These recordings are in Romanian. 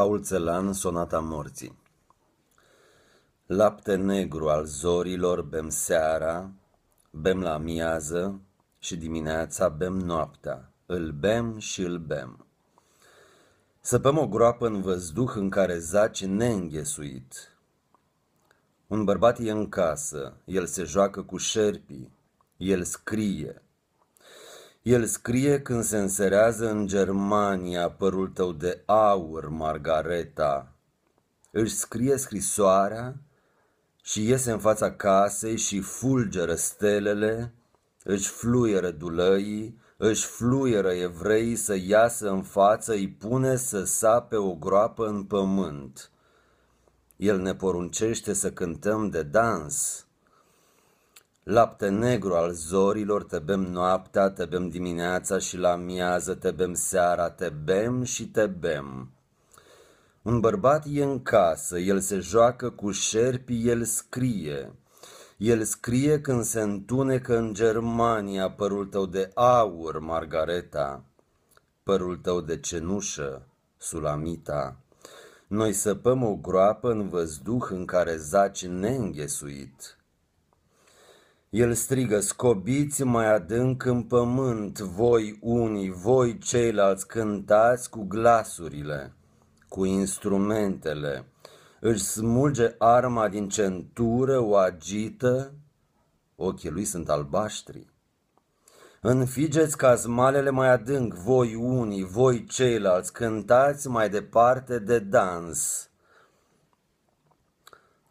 Paul Celan, Sonata morții Lapte negru al zorilor bem seara, bem la miază și dimineața bem noaptea, îl bem și îl bem. Săpăm o groapă în văzduh în care zaci neînghesuit. Un bărbat e în casă, el se joacă cu șerpii, el scrie – el scrie când se înserează în Germania părul tău de aur, Margareta. Își scrie scrisoarea și iese în fața casei și fulgeră stelele, își fluieră dulăii, își fluieră evreii să iasă în față, îi pune să sape o groapă în pământ. El ne poruncește să cântăm de dans, Lapte negru al zorilor, te bem noaptea, te bem dimineața și la miază, te bem seara, te bem și te bem. Un bărbat e în casă, el se joacă cu șerpi, el scrie. El scrie când se întunecă în Germania părul tău de aur, Margareta, părul tău de cenușă, Sulamita. Noi săpăm o groapă în văzduh în care zaci neînghesuit. El strigă, scobiți mai adânc în pământ, voi unii, voi ceilalți, cântați cu glasurile, cu instrumentele. Își smulge arma din centură, o agită, ochii lui sunt albaștri. Înfigeți cazmalele mai adânc, voi unii, voi ceilalți, cântați mai departe de dans.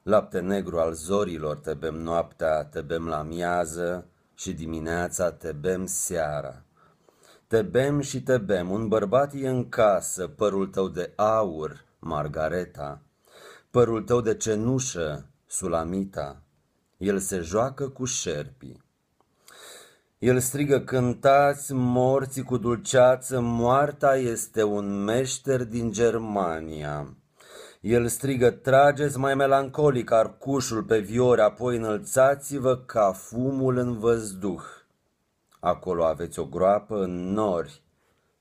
Lapte negru al zorilor te bem noaptea, te bem la miază și dimineața te bem seara. Te bem și te bem, un bărbat e în casă, părul tău de aur, Margareta, părul tău de cenușă, Sulamita, el se joacă cu șerpii. El strigă, cântați morții cu dulceață, moarta este un meșter din Germania. El strigă, trageți mai melancolic arcușul pe viori, apoi înălțați-vă ca fumul în văzduh. Acolo aveți o groapă în nori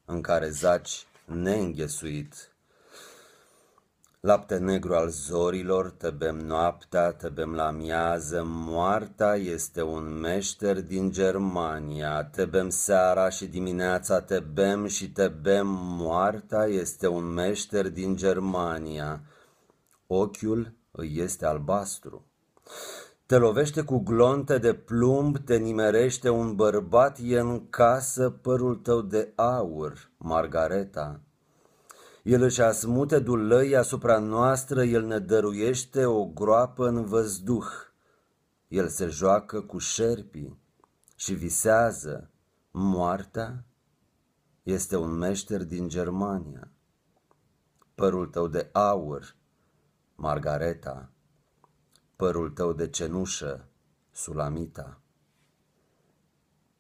în care zaci neînghesuit. Lapte negru al zorilor, te bem noaptea, te bem la miază, moarta este un meșter din Germania. Te bem seara și dimineața, te bem și te bem, moartea este un meșter din Germania. Ochiul îi este albastru. Te lovește cu glonte de plumb, te nimerește un bărbat, e în casă părul tău de aur, Margareta. El își asmute dulăi asupra noastră, El ne dăruiește o groapă în văzduh. El se joacă cu șerpii și visează. Moartea este un meșter din Germania. Părul tău de aur, Margareta. Părul tău de cenușă, Sulamita.